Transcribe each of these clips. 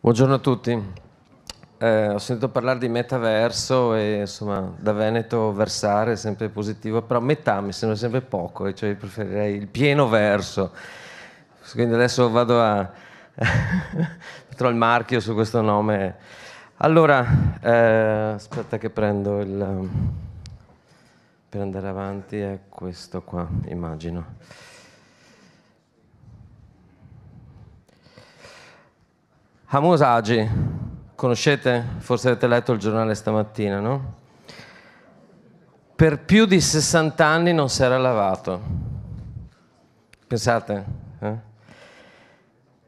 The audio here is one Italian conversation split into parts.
Buongiorno a tutti. Eh, ho sentito parlare di metaverso e insomma da Veneto versare è sempre positivo, però metà mi sembra sempre poco, e cioè preferirei il pieno verso. Quindi adesso vado a... trovo il marchio su questo nome. Allora, eh, aspetta che prendo il... per andare avanti è questo qua, immagino. Hamus Agi, conoscete? Forse avete letto il giornale stamattina, no? Per più di 60 anni non si era lavato. Pensate? Eh?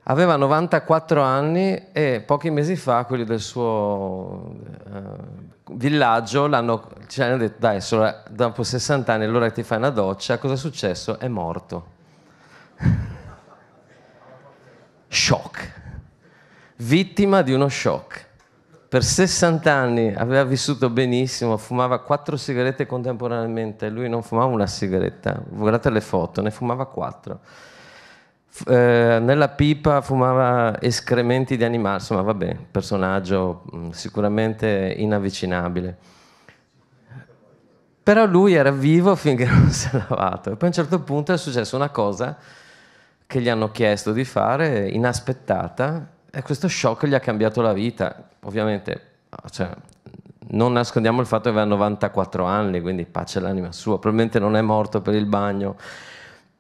Aveva 94 anni e pochi mesi fa quelli del suo uh, villaggio l'hanno, ci cioè, hanno detto dai, solo, eh, dopo 60 anni allora ti fai una doccia, cosa è successo? È morto. Shock vittima di uno shock. Per 60 anni aveva vissuto benissimo, fumava quattro sigarette contemporaneamente, lui non fumava una sigaretta, guardate le foto, ne fumava quattro. Eh, nella pipa fumava escrementi di animali, insomma vabbè, personaggio mh, mm, sicuramente inavvicinabile. Però lui era vivo finché non si è lavato. E poi a un certo punto è successa una cosa che gli hanno chiesto di fare, inaspettata, e questo shock gli ha cambiato la vita, ovviamente. Cioè, non nascondiamo il fatto che aveva 94 anni, quindi pace l'anima sua, probabilmente non è morto per il bagno.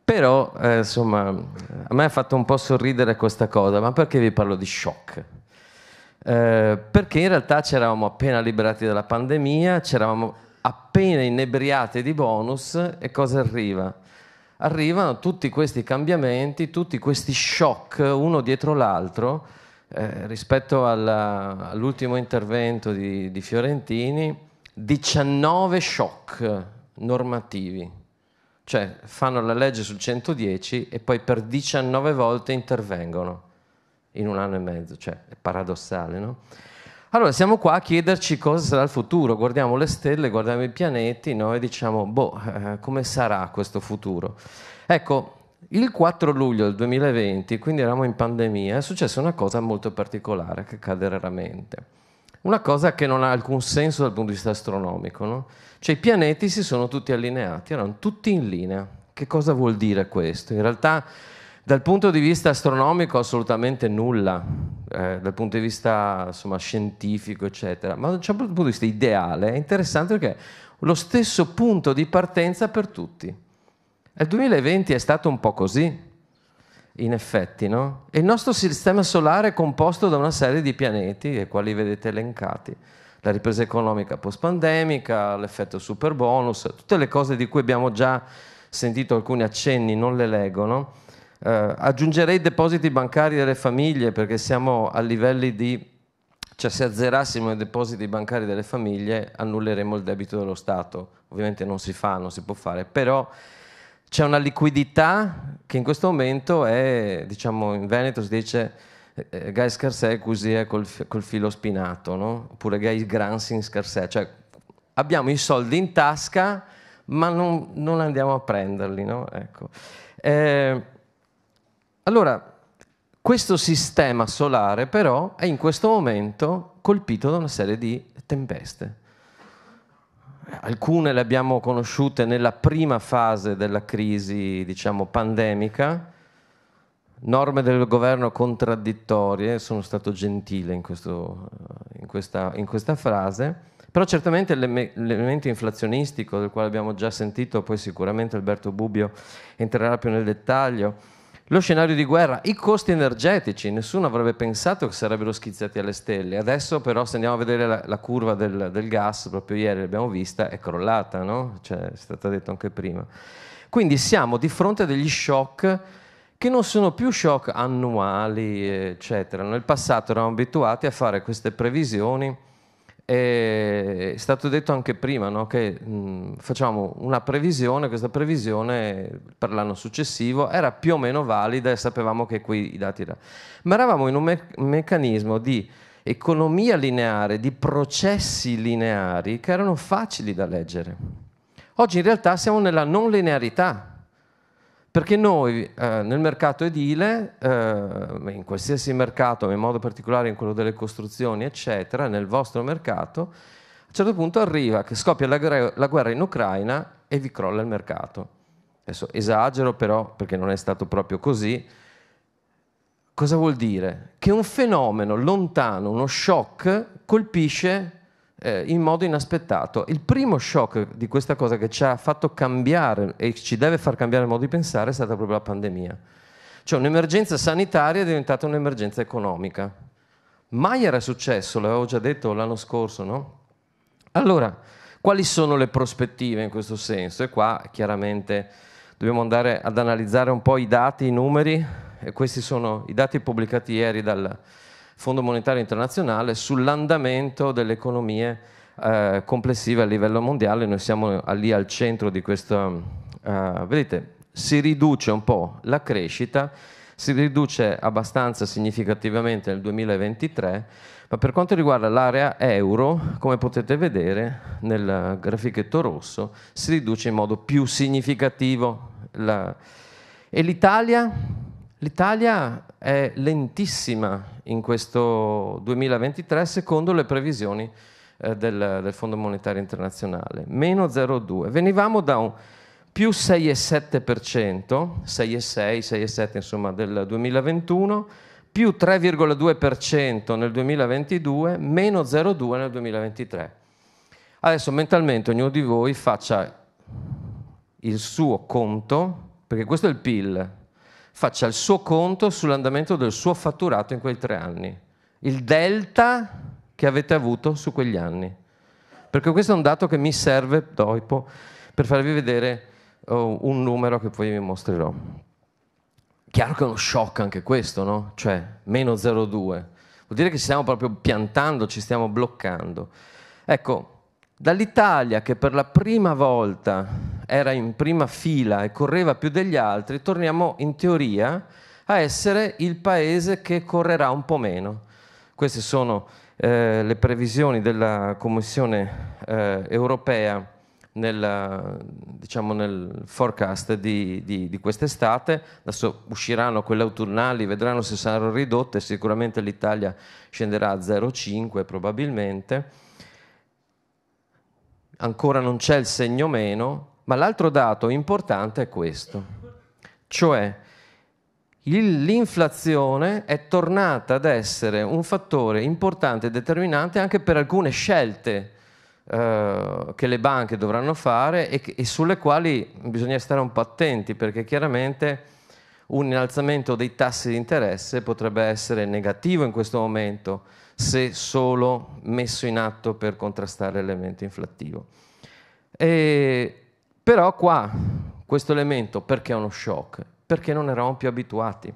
Però, eh, insomma, a me ha fatto un po' sorridere questa cosa, ma perché vi parlo di shock? Eh, perché in realtà ci eravamo appena liberati dalla pandemia, ci eravamo appena inebriati di bonus e cosa arriva? Arrivano tutti questi cambiamenti, tutti questi shock uno dietro l'altro eh, rispetto all'ultimo intervento di, di Fiorentini, 19 shock normativi, cioè fanno la legge sul 110 e poi per 19 volte intervengono in un anno e mezzo, cioè è paradossale, no? Allora siamo qua a chiederci cosa sarà il futuro, guardiamo le stelle, guardiamo i pianeti no? e diciamo, boh, eh, come sarà questo futuro? Ecco, il 4 luglio del 2020, quindi eravamo in pandemia, è successa una cosa molto particolare che accade raramente. Una cosa che non ha alcun senso dal punto di vista astronomico, no? Cioè i pianeti si sono tutti allineati, erano tutti in linea. Che cosa vuol dire questo? In realtà dal punto di vista astronomico assolutamente nulla, eh, dal punto di vista insomma, scientifico, eccetera, ma dal punto di vista ideale è interessante perché è lo stesso punto di partenza per tutti. Il 2020 è stato un po' così, in effetti, no? Il nostro sistema solare è composto da una serie di pianeti, i quali vedete elencati. La ripresa economica post-pandemica, l'effetto super bonus, tutte le cose di cui abbiamo già sentito alcuni accenni, non le leggo, no? eh, aggiungerei i depositi bancari delle famiglie perché siamo a livelli di... cioè se azzerassimo i depositi bancari delle famiglie annulleremo il debito dello Stato. Ovviamente non si fa, non si può fare, però c'è una liquidità che in questo momento è, diciamo, in Veneto si dice eh, eh gai scarsè così eh, è col, col, filo spinato, no? oppure gai gransi in scarsè, cioè abbiamo i soldi in tasca ma non, non andiamo a prenderli. No? Ecco. Eh, allora, questo sistema solare però è in questo momento colpito da una serie di tempeste alcune le abbiamo conosciute nella prima fase della crisi diciamo, pandemica, norme del governo contraddittorie, sono stato gentile in, questo, in, questa, in questa, frase, però certamente l'elemento inflazionistico del quale abbiamo già sentito, poi sicuramente Alberto Bubbio entrerà più nel dettaglio, lo scenario di guerra, i costi energetici, nessuno avrebbe pensato che sarebbero schizzati alle stelle. Adesso però se andiamo a vedere la, la curva del, del, gas, proprio ieri l'abbiamo vista, è crollata, no? Cioè, è stato detto anche prima. Quindi siamo di fronte a degli shock che non sono più shock annuali, eccetera. Nel passato eravamo abituati a fare queste previsioni è stato detto anche prima no? che mh, facciamo una previsione, questa previsione per l'anno successivo era più o meno valida e sapevamo che qui i dati erano. Ma eravamo in un me- meccanismo di economia lineare, di processi lineari che erano facili da leggere. Oggi in realtà siamo nella non linearità, perché noi eh, nel mercato edile, eh, in qualsiasi mercato, ma in modo particolare in quello delle costruzioni, eccetera, nel vostro mercato, a un certo punto arriva che scoppia la, la guerra in Ucraina e vi crolla il mercato. Adesso esagero però perché non è stato proprio così, cosa vuol dire? Che un fenomeno lontano, uno shock, colpisce eh, in modo inaspettato. Il primo shock di questa cosa che ci ha fatto cambiare e ci deve far cambiare il modo di pensare è stata proprio la pandemia. Cioè un'emergenza sanitaria è diventata un'emergenza economica. Mai era successo, l'avevo già detto l'anno scorso, no? Allora, quali sono le prospettive in questo senso? E qua chiaramente dobbiamo andare ad analizzare un po' i dati, i numeri, e questi sono i dati pubblicati ieri dal, Fondo Monetario Internazionale sull'andamento delle economie eh, complessive a livello mondiale, noi siamo lì al centro di questa, eh, vedete, si riduce un po' la crescita, si riduce abbastanza significativamente nel 2023, ma per quanto riguarda l'area euro, come potete vedere nel grafichetto rosso, si riduce in modo più significativo. La... E l'Italia? L'Italia è lentissima in questo 2023 secondo le previsioni eh, del, del, Fondo Monetario Internazionale, meno 0,2. Venivamo da un più 6,7%, 6,6, 6,7 insomma del 2021, più 3,2% nel 2022, meno 0,2 nel 2023. Adesso mentalmente ognuno di voi faccia il suo conto, perché questo è il PIL, faccia il suo conto sull'andamento del suo fatturato in quei tre anni, il delta che avete avuto su quegli anni. Perché questo è un dato che mi serve dopo per farvi vedere oh, un numero che poi vi mostrerò. Chiaro che è uno shock anche questo, no? Cioè, meno 0,2. Vuol dire che ci stiamo proprio piantando, ci stiamo bloccando. Ecco, dall'Italia che per la prima volta era in prima fila e correva più degli altri, torniamo in teoria a essere il paese che correrà un po' meno. Queste sono eh, le previsioni della Commissione eh, europea nel, diciamo, nel, forecast di, di, di quest'estate. Adesso usciranno quelle autunnali, vedranno se saranno ridotte, sicuramente l'Italia scenderà a 0,5 probabilmente. Ancora non c'è il segno meno, ma l'altro dato importante è questo, cioè l'inflazione è tornata ad essere un fattore importante e determinante anche per alcune scelte eh, che le banche dovranno fare e, e sulle quali bisogna stare un po' attenti perché chiaramente un innalzamento dei tassi di interesse potrebbe essere negativo in questo momento se solo messo in atto per contrastare l'elemento inflattivo. E però qua questo elemento perché è uno shock? Perché non eravamo più abituati.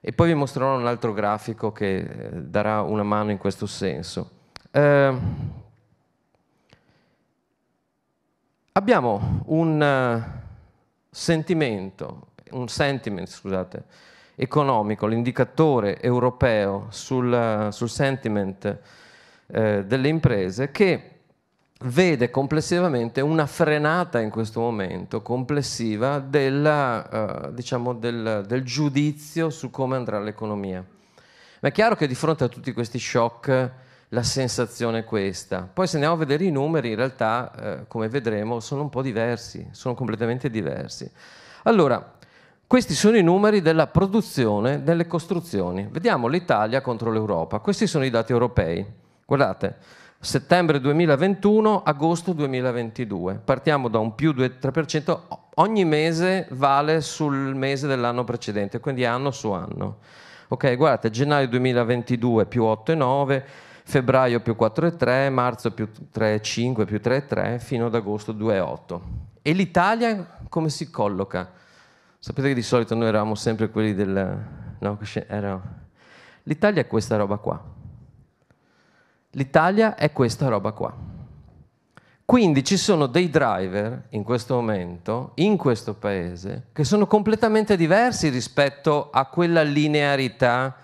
E poi vi mostrerò un altro grafico che eh, darà una mano in questo senso. Eh, abbiamo un eh, sentimento, un sentiment, scusate, economico, l'indicatore europeo sul, eh, sul sentiment eh, delle imprese che vede complessivamente una frenata in questo momento complessiva della, eh, diciamo del, del, giudizio su come andrà l'economia. Ma è chiaro che di fronte a tutti questi shock la sensazione è questa. Poi se andiamo a vedere i numeri, in realtà, eh, come vedremo, sono un po' diversi, sono completamente diversi. Allora, questi sono i numeri della produzione delle costruzioni. Vediamo l'Italia contro l'Europa. Questi sono i dati europei. Guardate, settembre 2021, agosto 2022. Partiamo da un più 2-3%, ogni mese vale sul mese dell'anno precedente, quindi anno su anno. Ok, guardate, gennaio 2022 più 8,9, febbraio più 4,3, marzo più 3,5, più 3,3, fino ad agosto 2,8. E l'Italia come si colloca? Sapete che di solito noi eravamo sempre quelli del... No, era... L'Italia è questa roba qua. L'Italia è questa roba qua. Quindi ci sono dei driver in questo momento, in questo paese, che sono completamente diversi rispetto a quella linearità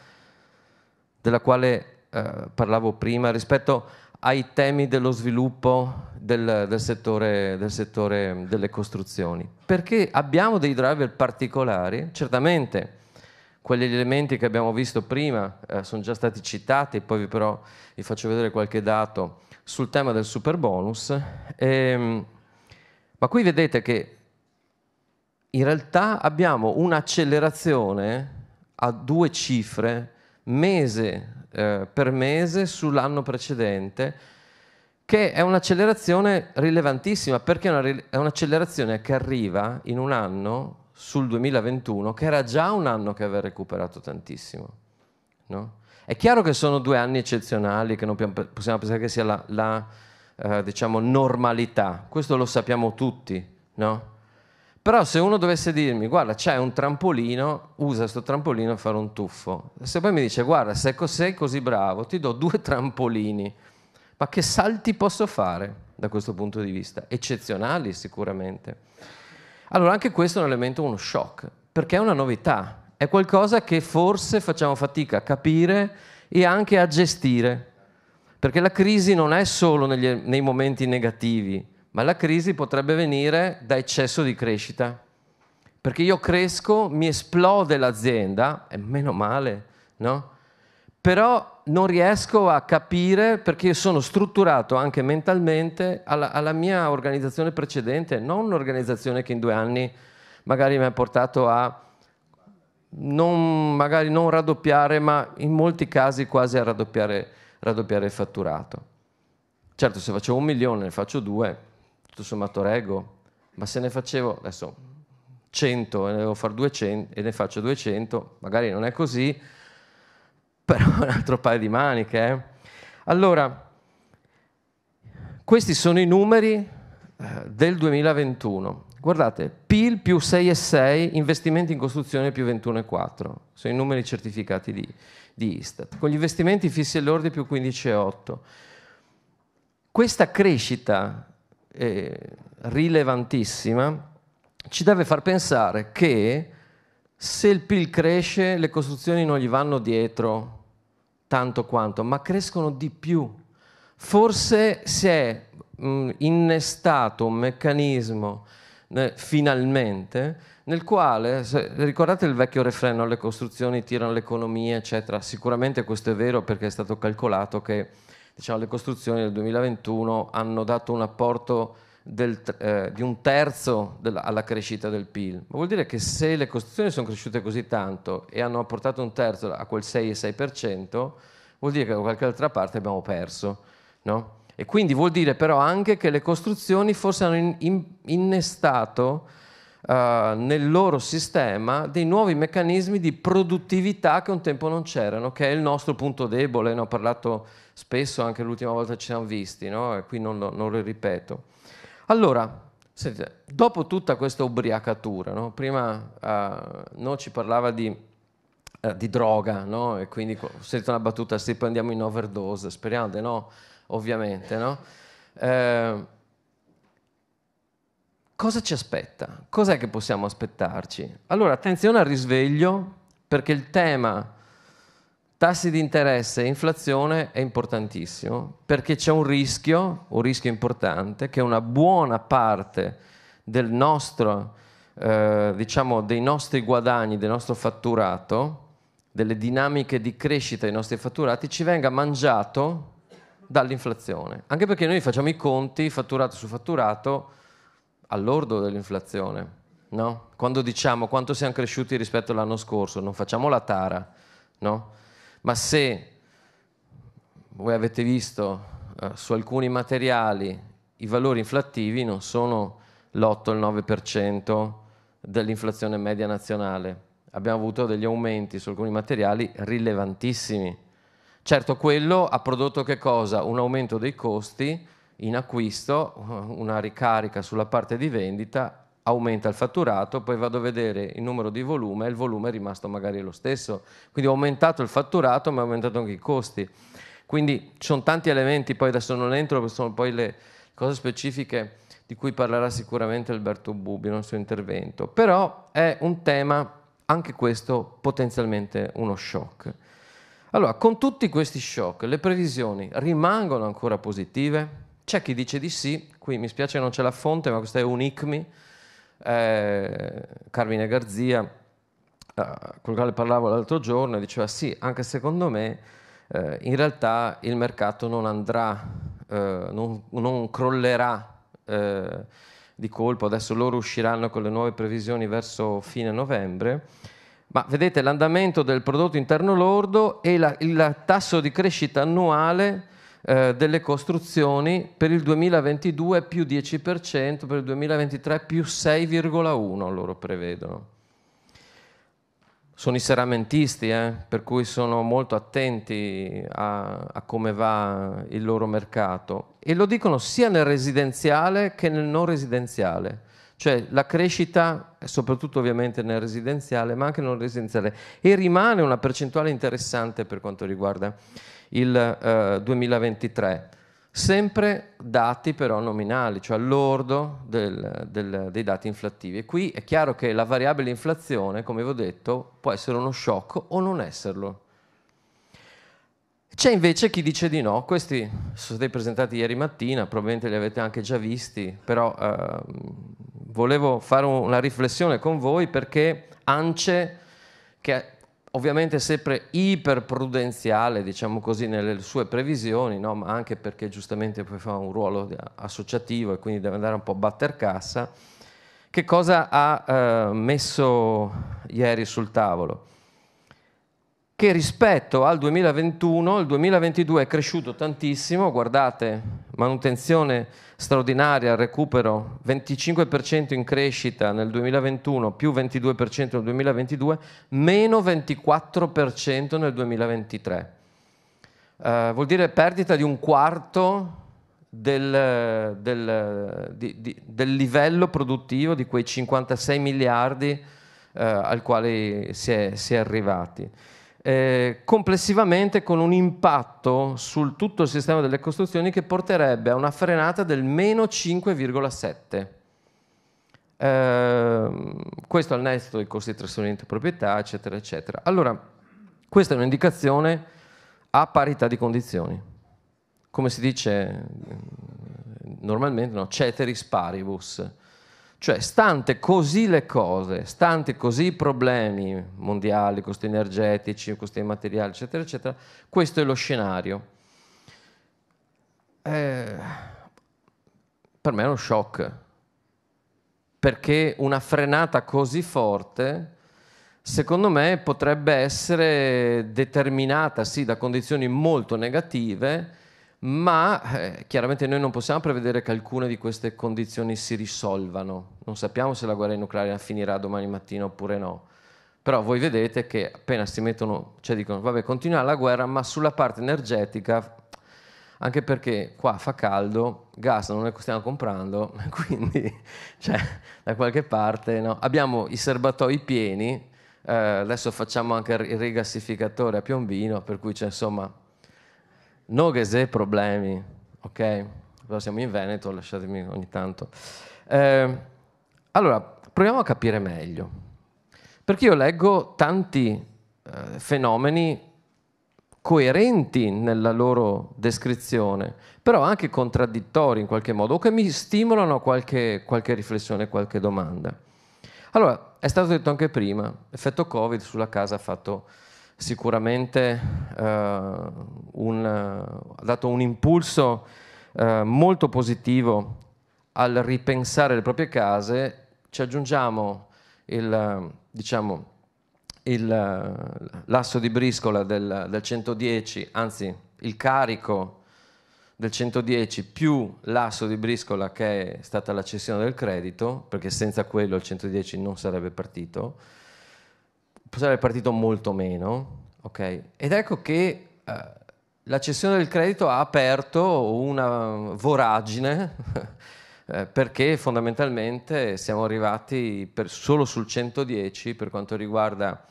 della quale eh, parlavo prima, rispetto ai temi dello sviluppo del, del, settore, del, settore, delle costruzioni. Perché abbiamo dei driver particolari, certamente Quegli elementi che abbiamo visto prima eh, sono già stati citati, poi però vi faccio vedere qualche dato sul tema del super bonus. E, ehm, ma qui vedete che in realtà abbiamo un'accelerazione a due cifre mese eh, per mese sull'anno precedente, che è un'accelerazione rilevantissima perché è un'accelerazione che arriva in un anno sul 2021, che era già un anno che aveva recuperato tantissimo. No? È chiaro che sono due anni eccezionali, che non possiamo pensare che sia la, la eh, diciamo, normalità, questo lo sappiamo tutti, no? Però se uno dovesse dirmi, guarda, c'è un trampolino, usa questo trampolino e fare un tuffo. Se poi mi dice, guarda, se sei così bravo, ti do due trampolini, ma che salti posso fare da questo punto di vista? Eccezionali sicuramente. Allora anche questo è un elemento, uno shock, perché è una novità, è qualcosa che forse facciamo fatica a capire e anche a gestire, perché la crisi non è solo negli, nei momenti negativi, ma la crisi potrebbe venire da eccesso di crescita, perché io cresco, mi esplode l'azienda, e meno male, no? però non riesco a capire perché sono strutturato anche mentalmente alla, alla mia organizzazione precedente, non un'organizzazione che in due anni magari mi ha portato a non, magari non raddoppiare, ma in molti casi quasi a raddoppiare, raddoppiare il fatturato. Certo, se facevo un milione, ne faccio due, tutto sommato reggo, ma se ne facevo adesso 100 e ne devo fare 200 e ne faccio 200, magari non è così, però è un altro paio di maniche. Eh? Allora, questi sono i numeri eh, del 2021. Guardate, PIL più 6,6, investimenti in costruzione più 21,4, sono i numeri certificati di, di Istat, con gli investimenti fissi e lordi più 15,8. Questa crescita eh, rilevantissima ci deve far pensare che se il PIL cresce, le costruzioni non gli vanno dietro tanto quanto, ma crescono di più. Forse si è mh, mm, innestato un meccanismo eh, finalmente nel quale, se, ricordate il vecchio refreno, le costruzioni tirano l'economia, eccetera, sicuramente questo è vero perché è stato calcolato che diciamo, le costruzioni del 2021 hanno dato un apporto del, eh, di un terzo del, alla crescita del PIL. Ma vuol dire che se le costruzioni sono cresciute così tanto e hanno portato un terzo a quel 6,6%, vuol dire che da qualche altra parte abbiamo perso. No? E quindi vuol dire però anche che le costruzioni forse hanno in, in, innestato uh, nel loro sistema dei nuovi meccanismi di produttività che un tempo non c'erano, che è il nostro punto debole, ne ho parlato spesso anche l'ultima volta che ci siamo visti, no? e qui non, non lo ripeto. Allora, sentite, dopo tutta questa ubriacatura, no? prima uh, no, ci parlava di, uh, di droga, no? e quindi ho sentito una battuta, se andiamo in overdose, speriamo di no, ovviamente. No? Uh, cosa ci aspetta? Cos'è che possiamo aspettarci? Allora, attenzione al risveglio, perché il tema Tassi di interesse e inflazione è importantissimo perché c'è un rischio, un rischio importante, che una buona parte del nostro, eh, diciamo, dei nostri guadagni, del nostro fatturato, delle dinamiche di crescita dei nostri fatturati ci venga mangiato dall'inflazione. Anche perché noi facciamo i conti fatturato su fatturato all'ordo dell'inflazione. No? Quando diciamo quanto siamo cresciuti rispetto all'anno scorso, non facciamo la tara, no? ma se voi avete visto eh, su alcuni materiali i valori inflattivi non sono l'8 o il 9% dell'inflazione media nazionale. Abbiamo avuto degli aumenti su alcuni materiali rilevantissimi. Certo, quello ha prodotto che cosa? Un aumento dei costi in acquisto, una ricarica sulla parte di vendita aumenta il fatturato, poi vado a vedere il numero di volume e il volume è rimasto magari lo stesso. Quindi ho aumentato il fatturato ma ho aumentato anche i costi. Quindi ci sono tanti elementi, poi adesso non entro, perché sono poi le cose specifiche di cui parlerà sicuramente Alberto Bubbi nel suo intervento, però è un tema, anche questo, potenzialmente uno shock. Allora, con tutti questi shock, le previsioni rimangono ancora positive? C'è chi dice di sì, qui mi spiace che non c'è la fonte, ma questa è un ICMI, eh, Carmine Garzia, eh, con il quale parlavo l'altro giorno, diceva sì, anche secondo me eh, in realtà il mercato non andrà, eh, non, non, crollerà eh, di colpo, adesso loro usciranno con le nuove previsioni verso fine novembre, ma vedete l'andamento del prodotto interno lordo e la, il tasso di crescita annuale eh, delle costruzioni per il 2022 più 10%, per il 2023 più 6,1% loro prevedono. Sono i seramentisti, eh, per cui sono molto attenti a, a come va il loro mercato e lo dicono sia nel residenziale che nel non residenziale cioè la crescita, soprattutto ovviamente nel residenziale, ma anche nel non residenziale, e rimane una percentuale interessante per quanto riguarda il 2023 eh, sempre dati però nominali, cioè l'ordo del, del, dei dati inflattivi. E qui è chiaro che la variabile inflazione, come vi ho detto, può essere uno shock o non esserlo. C'è invece chi dice di no, questi sono stati presentati ieri mattina, probabilmente li avete anche già visti, però eh, volevo fare una riflessione con voi perché ANCE, che ovviamente sempre iperprudenziale, diciamo così, nelle sue previsioni, no? ma anche perché giustamente poi fa un ruolo associativo e quindi deve andare un po' a batter cassa, che cosa ha eh, messo ieri sul tavolo? che rispetto al 2021, il 2022 è cresciuto tantissimo, guardate, manutenzione straordinaria, recupero, 25% in crescita nel 2021, più 22% nel 2022, meno 24% nel 2023. Eh, vuol dire perdita di un quarto del, del, di, di, del livello produttivo di quei 56 miliardi eh, al quale si è, si è arrivati eh, complessivamente con un impatto su tutto il sistema delle costruzioni che porterebbe a una frenata del meno 5,7. Eh, questo al netto dei costi di trasferimento di proprietà, eccetera, eccetera. Allora, questa è un'indicazione a parità di condizioni. Come si dice eh, normalmente, no, ceteris paribus. Cioè, stante così le cose, stante così i problemi mondiali, costi energetici, costi materiali, eccetera, eccetera, questo è lo scenario. Eh, per me è uno shock, perché una frenata così forte, secondo me, potrebbe essere determinata, sì, da condizioni molto negative, ma eh, chiaramente noi non possiamo prevedere che alcune di queste condizioni si risolvano. Non sappiamo se la guerra in Ucraina finirà domani mattina oppure no. Però voi vedete che appena si mettono, cioè dicono, vabbè, continua la guerra, ma sulla parte energetica, anche perché qua fa caldo, gas non ne stiamo comprando, quindi cioè, da qualche parte no? abbiamo i serbatoi pieni, eh, adesso facciamo anche il rigassificatore a Piombino, per cui c'è insomma no che se problemi, ok? Però siamo in Veneto, lasciatemi ogni tanto. Eh, allora, proviamo a capire meglio, perché io leggo tanti eh, fenomeni coerenti nella loro descrizione, però anche contraddittori in qualche modo, o che mi stimolano a qualche, qualche riflessione, qualche domanda. Allora, è stato detto anche prima, effetto Covid sulla casa ha fatto sicuramente eh, un, ha dato un impulso eh, molto positivo al ripensare le proprie case, ci aggiungiamo il, diciamo, il l'asso di briscola del, del 110, anzi il carico del 110 più l'asso di briscola che è stata la cessione del credito, perché senza quello il 110 non sarebbe partito, persone del partito molto meno, ok? Ed ecco che eh, la cessione del credito ha aperto una voragine eh, perché fondamentalmente siamo arrivati per, solo sul 110 per quanto riguarda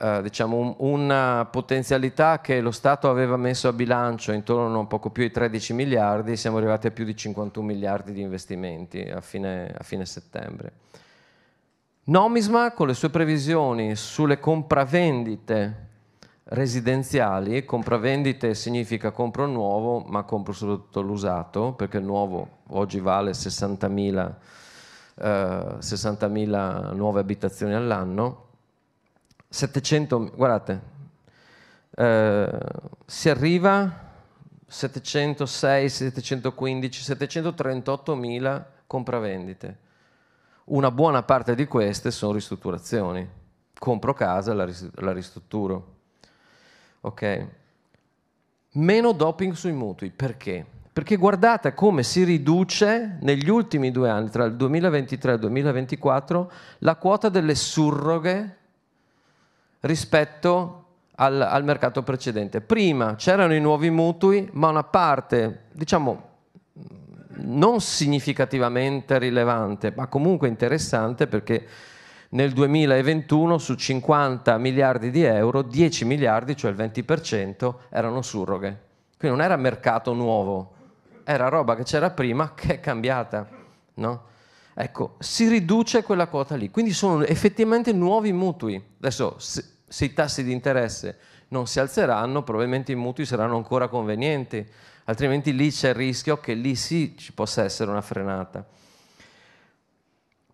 eh, diciamo un, una potenzialità che lo Stato aveva messo a bilancio intorno a poco più di 13 miliardi, siamo arrivati a più di 51 miliardi di investimenti a fine, a fine settembre. Nomisma con le sue previsioni sulle compravendite residenziali, compravendite significa compro nuovo, ma compro soprattutto l'usato, perché il nuovo oggi vale 60.000, eh, 60.000 nuove abitazioni all'anno. 700, guardate, eh, si arriva a 706, 715, 738.000 compravendite una buona parte di queste sono ristrutturazioni. Compro casa e la, ristrutturo. Ok? Meno doping sui mutui. Perché? Perché guardate come si riduce negli ultimi due anni, tra il 2023 e il 2024, la quota delle surroghe rispetto al, al mercato precedente. Prima c'erano i nuovi mutui, ma una parte, diciamo non significativamente rilevante, ma comunque interessante perché nel 2021 su 50 miliardi di euro, 10 miliardi, cioè il 20%, erano surroghe. Quindi non era mercato nuovo, era roba che c'era prima che è cambiata. No? Ecco, si riduce quella quota lì, quindi sono effettivamente nuovi mutui. Adesso, se i tassi di interesse non si alzeranno, probabilmente i mutui saranno ancora convenienti altrimenti lì c'è il rischio che lì sì ci possa essere una frenata.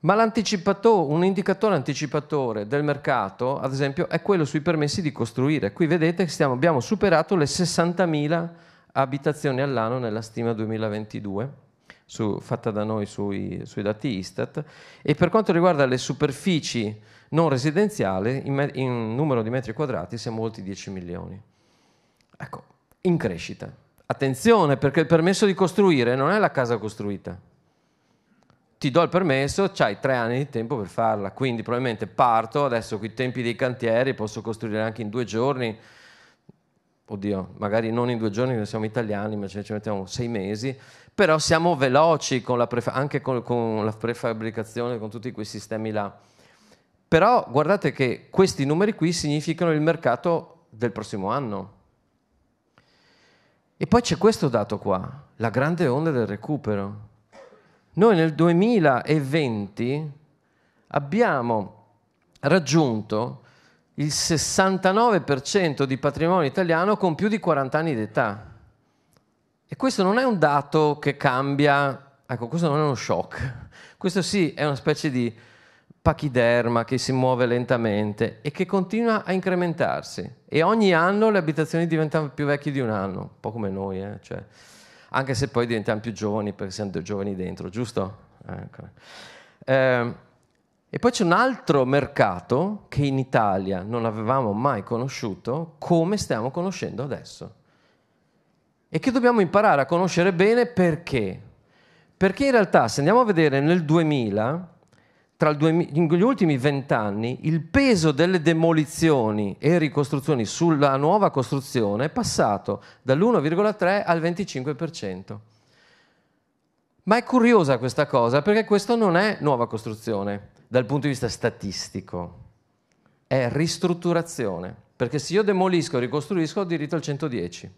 Ma un indicatore anticipatore del mercato, ad esempio, è quello sui permessi di costruire. Qui vedete che stiamo, abbiamo superato le 60.000 abitazioni all'anno nella stima 2022. Su, fatta da noi sui, sui, dati Istat e per quanto riguarda le superfici non residenziali in, in numero di metri quadrati siamo oltre 10 milioni. Ecco, in crescita. Attenzione, perché il permesso di costruire non è la casa costruita. Ti do il permesso, hai tre anni di tempo per farla, quindi probabilmente parto, adesso con i tempi dei cantieri posso costruire anche in due giorni, oddio, magari non in due giorni, noi siamo italiani, ma ci mettiamo sei mesi, però siamo veloci con prefa- anche con, con la prefabbricazione, con tutti quei sistemi là. Però guardate che questi numeri qui significano il mercato del prossimo anno e poi c'è questo dato qua, la grande onda del recupero. Noi nel 2020 abbiamo raggiunto il 69% di patrimonio italiano con più di 40 anni d'età. E questo non è un dato che cambia, ecco, questo non è uno shock, questo sì è una specie di pachiderma che si muove lentamente e che continua a incrementarsi. E ogni anno le abitazioni diventano più vecchie di un anno, un po' come noi, eh? cioè, anche se poi diventiamo più giovani perché siamo giovani dentro, giusto? Ecco. Eh, e poi c'è un altro mercato che in Italia non avevamo mai conosciuto come stiamo conoscendo adesso e che dobbiamo imparare a conoscere bene perché. Perché in realtà se andiamo a vedere nel 2000 tra gli ultimi vent'anni il peso delle demolizioni e ricostruzioni sulla nuova costruzione è passato dall'1,3 al 25%. Ma è curiosa questa cosa perché questo non è nuova costruzione dal punto di vista statistico, è ristrutturazione, perché se io demolisco e ricostruisco ho diritto al 110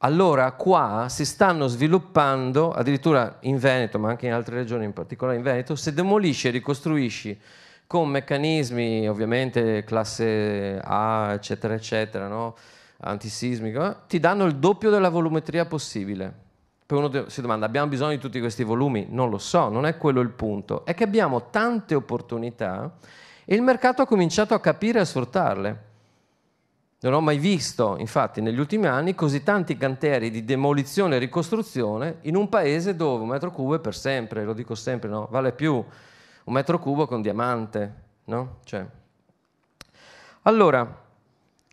allora qua si stanno sviluppando, addirittura in Veneto, ma anche in altre regioni, in particolare in Veneto, se demolisci e ricostruisci con meccanismi ovviamente classe A, eccetera, eccetera, no? antisismica, eh, ti danno il doppio della volumetria possibile. Poi uno si domanda, abbiamo bisogno di tutti questi volumi? Non lo so, non è quello il punto. È che abbiamo tante opportunità e il mercato ha cominciato a capire e a sfruttarle. Non ho mai visto, infatti, negli ultimi anni così tanti cantieri di demolizione e ricostruzione in un paese dove un metro cubo è per sempre, lo dico sempre, no? vale più un metro cubo con diamante. No? Cioè. Allora,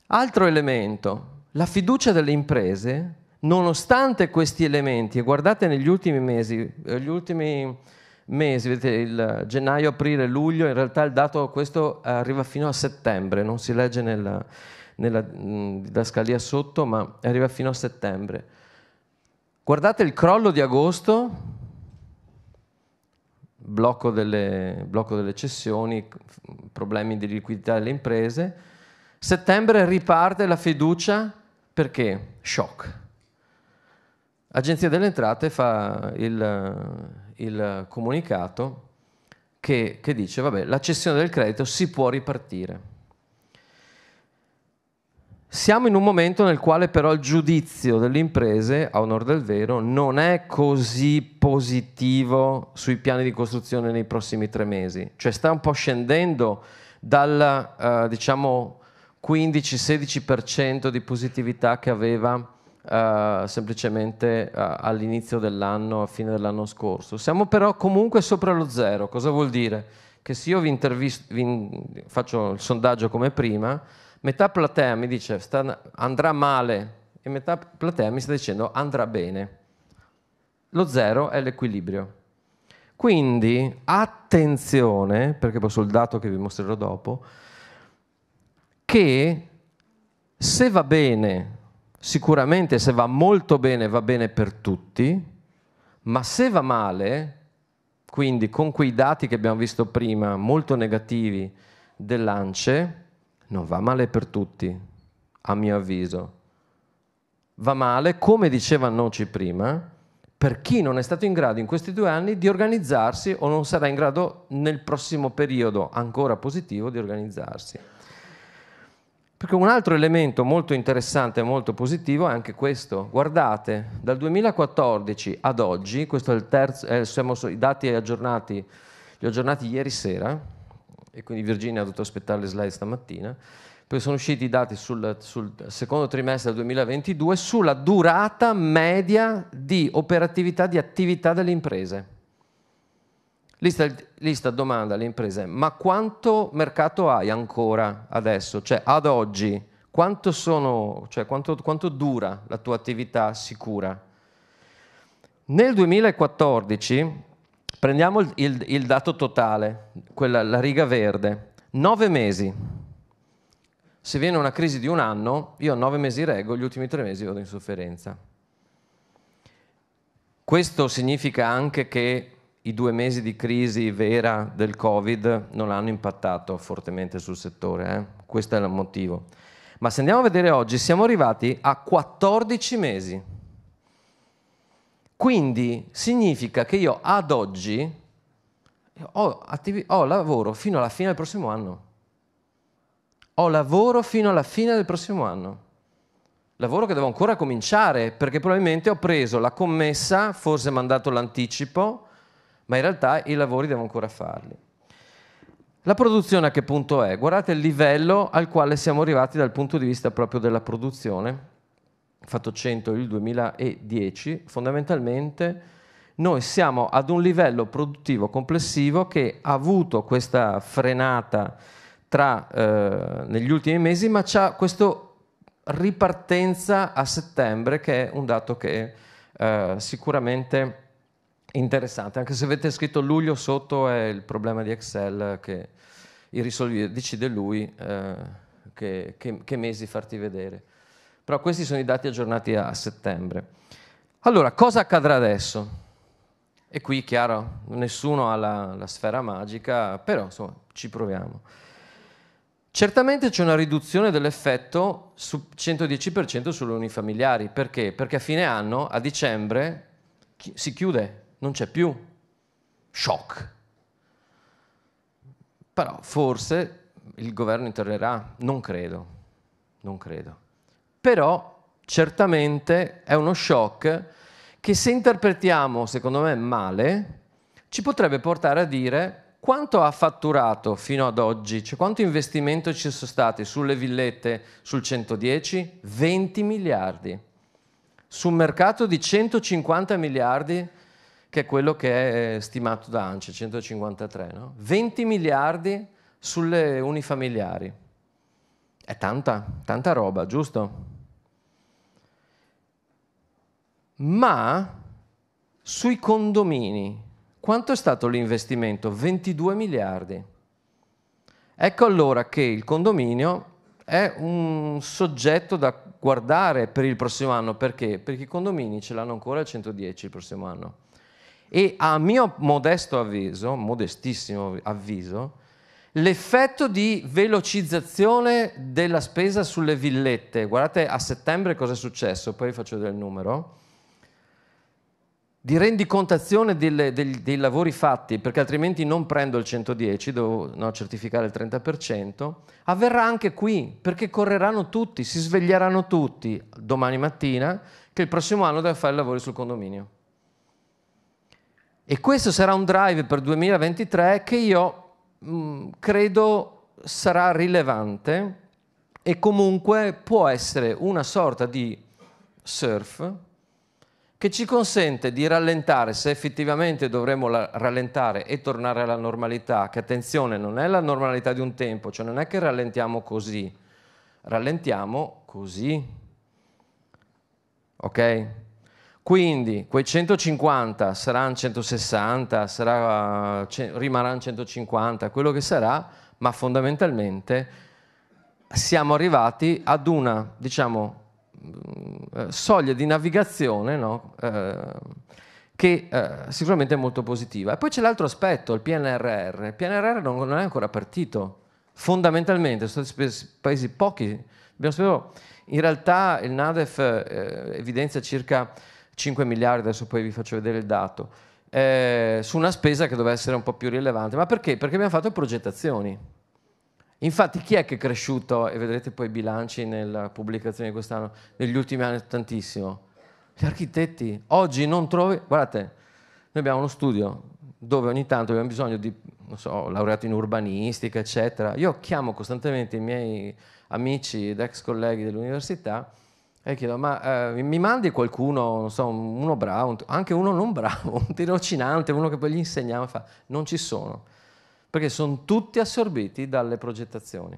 altro elemento, la fiducia delle imprese, nonostante questi elementi, e guardate negli ultimi mesi, eh, gli ultimi mesi, vedete il gennaio, aprile, luglio, in realtà il dato questo arriva fino a settembre, non si legge nella nella mm, didascalia sotto, ma arriva fino a settembre. Guardate il crollo di agosto, blocco delle, blocco delle cessioni, problemi di liquidità delle imprese. Settembre riparte la fiducia perché? Shock. Agenzia delle Entrate fa il, il comunicato che, che dice, vabbè, la cessione del credito si può ripartire. Siamo in un momento nel quale però il giudizio delle imprese, a onore del vero, non è così positivo sui piani di costruzione nei prossimi tre mesi, cioè sta un po' scendendo dal eh, diciamo 15-16% di positività che aveva eh, semplicemente eh, all'inizio dell'anno, a fine dell'anno scorso. Siamo però comunque sopra lo zero, cosa vuol dire? Che se io vi, vi faccio il sondaggio come prima, Metà platea mi dice sta, andrà male e metà platea mi sta dicendo andrà bene. Lo zero è l'equilibrio. Quindi attenzione, perché poi sul dato che vi mostrerò dopo, che se va bene, sicuramente se va molto bene va bene per tutti, ma se va male, quindi con quei dati che abbiamo visto prima, molto negativi dell'ANCE, non va male per tutti, a mio avviso. Va male, come diceva Noci prima, per chi non è stato in grado in questi due anni di organizzarsi o non sarà in grado nel prossimo periodo ancora positivo di organizzarsi. Perché un altro elemento molto interessante e molto positivo è anche questo. Guardate, dal 2014 ad oggi, questo è il terzo, eh, siamo i dati aggiornati, aggiornati ieri sera, e quindi Virginia ha dovuto aspettare le slide stamattina, poi sono usciti i dati sul, sul secondo trimestre del 2022 sulla durata media di operatività di attività delle imprese. Lista, lista, domanda alle imprese, ma quanto mercato hai ancora adesso? Cioè ad oggi, quanto, sono, cioè, quanto, quanto dura la tua attività sicura? Nel 2014 Prendiamo il, il, il dato totale, quella, la riga verde. Nove mesi. Se viene una crisi di un anno, io nove mesi reggo, gli ultimi tre mesi vado in sofferenza. Questo significa anche che i due mesi di crisi vera del Covid non hanno impattato fortemente sul settore, eh? questo è il motivo. Ma se andiamo a vedere oggi, siamo arrivati a 14 mesi. Quindi significa che io ad oggi ho, attivi- ho lavoro fino alla fine del prossimo anno. Ho lavoro fino alla fine del prossimo anno. Lavoro che devo ancora cominciare perché probabilmente ho preso la commessa, forse mandato l'anticipo, ma in realtà i lavori devo ancora farli. La produzione a che punto è? Guardate il livello al quale siamo arrivati dal punto di vista proprio della produzione fatto 100 il 2010, fondamentalmente noi siamo ad un livello produttivo complessivo che ha avuto questa frenata tra, eh, negli ultimi mesi, ma c'è questa ripartenza a settembre che è un dato che eh, sicuramente interessante, anche se avete scritto luglio sotto è il problema di Excel che decide lui eh, che, che, che mesi farti vedere. Però questi sono i dati aggiornati a settembre. Allora, cosa accadrà adesso? E qui, chiaro, nessuno ha la, la sfera magica, però insomma, ci proviamo. Certamente c'è una riduzione dell'effetto su 110% sulle unifamiliari, perché? Perché a fine anno, a dicembre, chi- si chiude, non c'è più. Shock. Però forse il governo interverrà, non credo, non credo però certamente è uno shock che se interpretiamo, secondo me, male, ci potrebbe portare a dire quanto ha fatturato fino ad oggi, cioè quanto investimento ci sono stati sulle villette sul 110? 20 miliardi. Su un mercato di 150 miliardi, che è quello che è stimato da ANCE, 153, no? 20 miliardi sulle unifamiliari. È tanta, tanta roba, giusto? ma sui condomini quanto è stato l'investimento? 22 miliardi. Ecco allora che il condominio è un soggetto da guardare per il prossimo anno, perché? Perché i condomini ce l'hanno ancora al 110 il prossimo anno. E a mio modesto avviso, modestissimo avviso, l'effetto di velocizzazione della spesa sulle villette, guardate a settembre cosa è successo, poi vi faccio vedere il numero, di rendicontazione delle, dei, dei, lavori fatti, perché altrimenti non prendo il 110, devo no, certificare il 30%, avverrà anche qui, perché correranno tutti, si sveglieranno tutti domani mattina che il prossimo anno deve fare i lavori sul condominio. E questo sarà un drive per 2023 che io mh, credo sarà rilevante e comunque può essere una sorta di surf che ci consente di rallentare, se effettivamente dovremo rallentare e tornare alla normalità, che attenzione non è la normalità di un tempo, cioè non è che rallentiamo così, rallentiamo così. Ok? Quindi quei 150 saranno 160, sarà, rimarranno 150, quello che sarà, ma fondamentalmente siamo arrivati ad una, diciamo, eh, soglia di navigazione no? Eh, che eh, sicuramente è molto positiva. E poi c'è l'altro aspetto, il PNRR. Il PNRR non, è ancora partito, fondamentalmente, sono stati paesi pochi. Abbiamo in realtà il NADEF evidenzia circa 5 miliardi, adesso poi vi faccio vedere il dato, eh, su una spesa che doveva essere un po' più rilevante. Ma perché? Perché abbiamo fatto progettazioni. Infatti chi è che è cresciuto, e vedrete poi i bilanci nella pubblicazione di quest'anno, negli ultimi anni tantissimo? Gli architetti. Oggi non trovi... Guardate, noi abbiamo uno studio dove ogni tanto abbiamo bisogno di, non so, laureato in urbanistica, eccetera. Io chiamo costantemente i miei amici ed ex colleghi dell'università e chiedo, ma eh, mi mandi qualcuno, non so, uno bravo, anche uno non bravo, un tirocinante, uno che poi gli insegniamo, fa, non ci sono perché sono tutti assorbiti dalle progettazioni.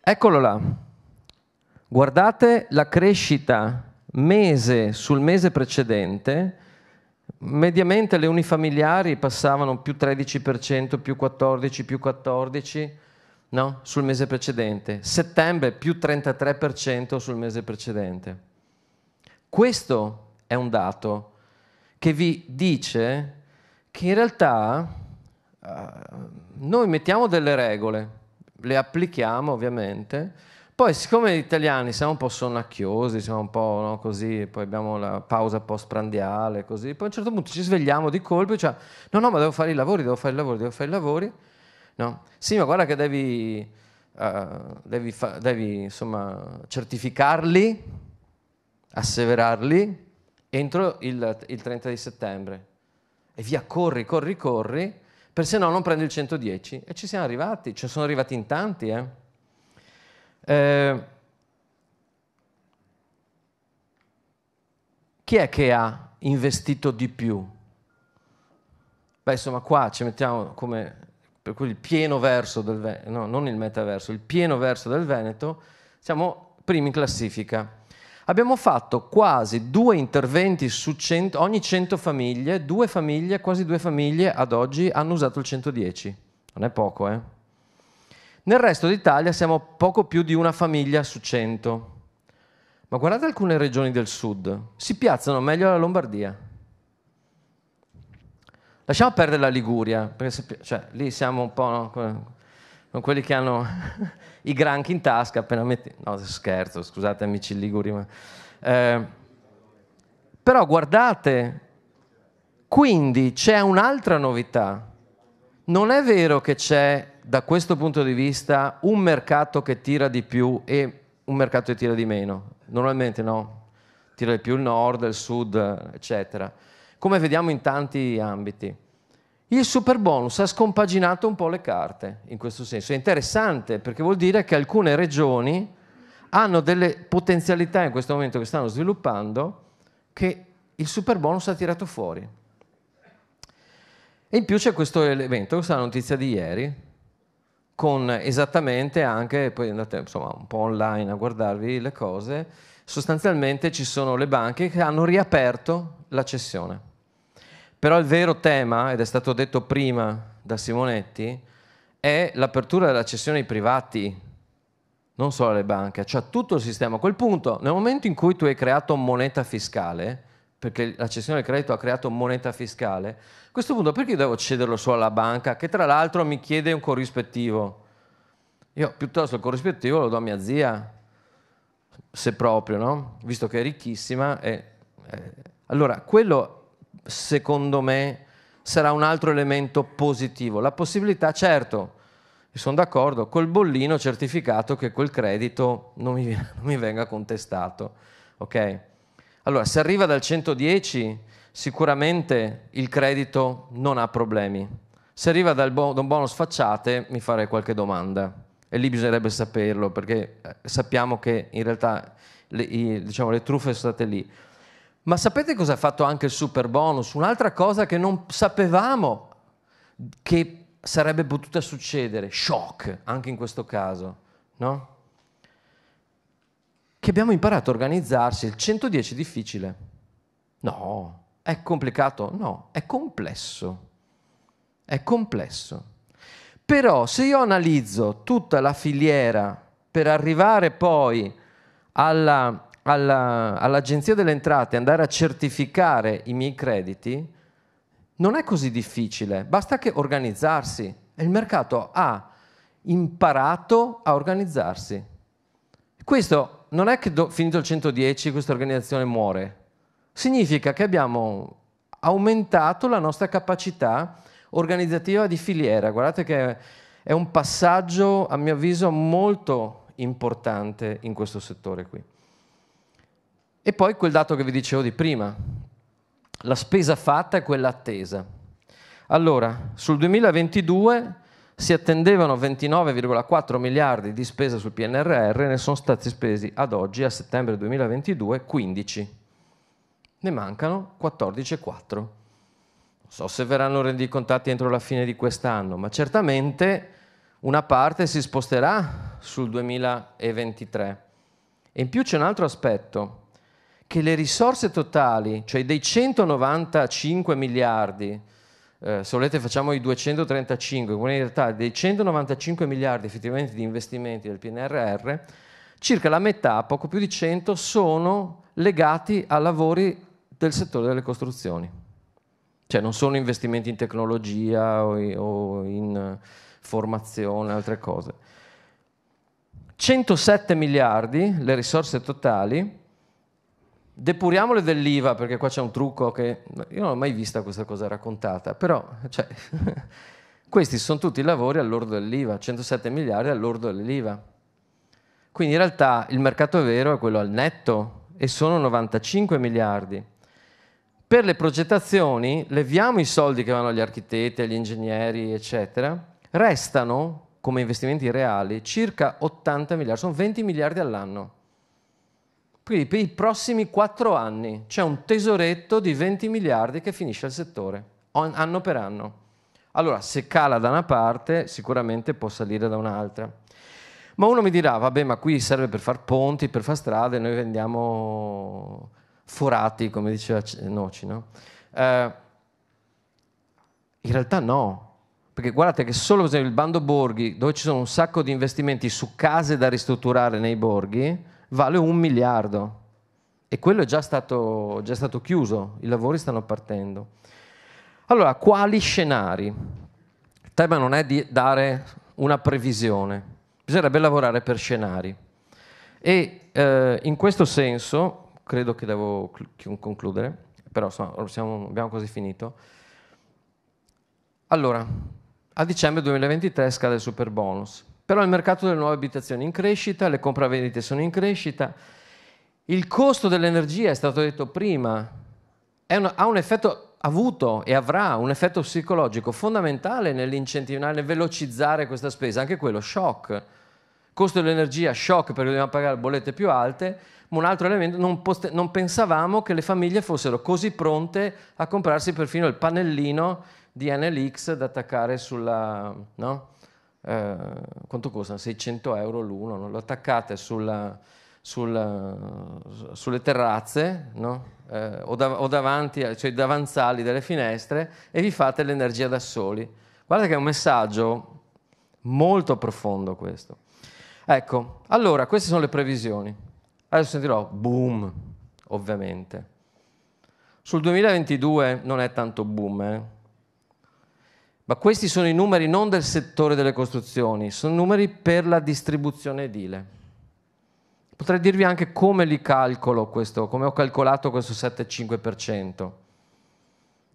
Eccolo là, guardate la crescita mese sul mese precedente, mediamente le unifamiliari passavano più 13%, più 14%, più 14% no? sul mese precedente, settembre più 33% sul mese precedente. Questo è un dato che vi dice che in realtà uh, noi mettiamo delle regole, le applichiamo ovviamente, poi siccome gli italiani siamo un po' sonnacchiosi, siamo un po' no, così, poi abbiamo la pausa post-prandiale, così, poi a un certo punto ci svegliamo di colpo e cioè, no, no, ma devo fare i lavori, devo fare i lavori, devo fare i lavori, no? Sì, ma guarda che devi, uh, devi, fa- devi insomma, certificarli, asseverarli entro il, il 30 di settembre e via corri, corri, corri, per se no non prendi il 110. E ci siamo arrivati, ci sono arrivati in tanti. Eh. Eh, chi è che ha investito di più? Beh, insomma, qua ci mettiamo come per cui il pieno verso del Veneto, no, non il metaverso, il pieno verso del Veneto, siamo primi in classifica. Abbiamo fatto quasi due interventi su cento, ogni 100 famiglie, due famiglie, quasi due famiglie ad oggi hanno usato il 110. Non è poco, eh? Nel resto d'Italia siamo poco più di una famiglia su 100. Ma guardate alcune regioni del sud, si piazzano meglio la Lombardia. Lasciamo perdere la Liguria, perché se, cioè, lì siamo un po' no, quelli che hanno i granchi in tasca appena metti... No, scherzo, scusate amici liguri, ma... Eh, però guardate, quindi c'è un'altra novità. Non è vero che c'è, da questo punto di vista, un mercato che tira di più e un mercato che tira di meno. Normalmente no, tira di più il nord, il sud, eccetera. Come vediamo in tanti ambiti. Il super bonus ha scompaginato un po' le carte in questo senso. È interessante perché vuol dire che alcune regioni hanno delle potenzialità in questo momento che stanno sviluppando che il super bonus ha tirato fuori. E in più c'è questo evento, questa notizia di ieri, con esattamente anche, poi andate insomma, un po' online a guardarvi le cose, sostanzialmente ci sono le banche che hanno riaperto la cessione. Però il vero tema, ed è stato detto prima da Simonetti, è l'apertura della cessione ai privati, non solo alle banche, cioè a tutto il sistema. A quel punto, nel momento in cui tu hai creato moneta fiscale, perché la cessione del credito ha creato moneta fiscale, a questo punto perché devo cederlo solo alla banca, che tra l'altro mi chiede un corrispettivo? Io piuttosto il corrispettivo lo do a mia zia, se proprio, no? Visto che è ricchissima. E, eh. Allora, quello secondo me, sarà un altro elemento positivo. La possibilità, certo, sono d'accordo, col bollino certificato che quel credito non mi, non mi venga contestato. Ok? Allora, se arriva dal 110, sicuramente il credito non ha problemi. Se arriva dal da un bonus facciate, mi farei qualche domanda. E lì bisognerebbe saperlo, perché eh, sappiamo che in realtà le, i, diciamo, le truffe sono state lì. Ma sapete cosa ha fatto anche il super bonus? Un'altra cosa che non sapevamo che sarebbe potuta succedere, shock anche in questo caso, no? Che abbiamo imparato a organizzarsi, il 110 è difficile. No, è complicato? No, è complesso. È complesso. Però se io analizzo tutta la filiera per arrivare poi alla, alla, all'Agenzia delle Entrate andare a certificare i miei crediti non è così difficile, basta che organizzarsi e il mercato ha imparato a organizzarsi. Questo non è che do, finito il 110 questa organizzazione muore, significa che abbiamo aumentato la nostra capacità organizzativa di filiera. Guardate che è un passaggio, a mio avviso, molto importante in questo settore qui. E poi quel dato che vi dicevo di prima, la spesa fatta e quella attesa. Allora, sul 2022 si attendevano 29,4 miliardi di spesa sul PNRR, ne sono stati spesi ad oggi, a settembre 2022, 15. Ne mancano 14,4. Non so se verranno rendicontati entro la fine di quest'anno, ma certamente una parte si sposterà sul 2023. E in più c'è un altro aspetto che le risorse totali, cioè dei 195 miliardi, eh, volete facciamo i 235, quindi in realtà dei 195 miliardi effettivamente di investimenti del PNRR, circa la metà, poco più di 100, sono legati a lavori del settore delle costruzioni. Cioè non sono investimenti in tecnologia o in eh, formazione, altre cose. 107 miliardi le risorse totali Depuriamole dell'IVA perché qua c'è un trucco che io non ho mai visto questa cosa raccontata, però cioè, questi sono tutti i lavori all'ordo dell'IVA, 107 miliardi all'ordo dell'IVA. Quindi in realtà il mercato vero è quello al netto e sono 95 miliardi. Per le progettazioni leviamo i soldi che vanno agli architetti, agli ingegneri, eccetera, restano come investimenti reali circa 80 miliardi, sono 20 miliardi all'anno. Quindi per i prossimi quattro anni c'è un tesoretto di 20 miliardi che finisce il settore, anno per anno. Allora, se cala da una parte, sicuramente può salire da un'altra. Ma uno mi dirà, vabbè, ma qui serve per far ponti, per far strade, noi vendiamo forati, come diceva Noci, no? Eh, in realtà no, perché guardate che solo per esempio il bando borghi, dove ci sono un sacco di investimenti su case da ristrutturare nei borghi, vale un miliardo e quello è già stato, già stato chiuso, i lavori stanno partendo. Allora, quali scenari? Il tema non è di dare una previsione, bisognerebbe lavorare per scenari. E eh, in questo senso, credo che devo concludere, però insomma, siamo, abbiamo quasi finito. Allora, a dicembre 2023 scade il super bonus. Però il mercato delle nuove abitazioni è in crescita, le compravendite sono in crescita, il costo dell'energia, è stato detto prima, un, ha un effetto avuto e avrà un effetto psicologico fondamentale nell'incentivare, nel velocizzare questa spesa, anche quello, shock. Costo dell'energia, shock perché dobbiamo pagare bollette più alte, ma un altro elemento, non, poste, non pensavamo che le famiglie fossero così pronte a comprarsi perfino il pannellino di NLX da attaccare sulla... No? eh, quanto costano? 600 euro l'uno, no? lo attaccate sulla, sulla, sulle terrazze no? eh, o, da, o, davanti, cioè davanzali delle finestre e vi fate l'energia da soli. Guardate che è un messaggio molto profondo questo. Ecco, allora queste sono le previsioni. Adesso sentirò boom, ovviamente. Sul 2022 non è tanto boom, eh? Ma questi sono i numeri non del settore delle costruzioni, sono numeri per la distribuzione edile. Potrei dirvi anche come li calcolo questo, come ho calcolato questo 7-5%.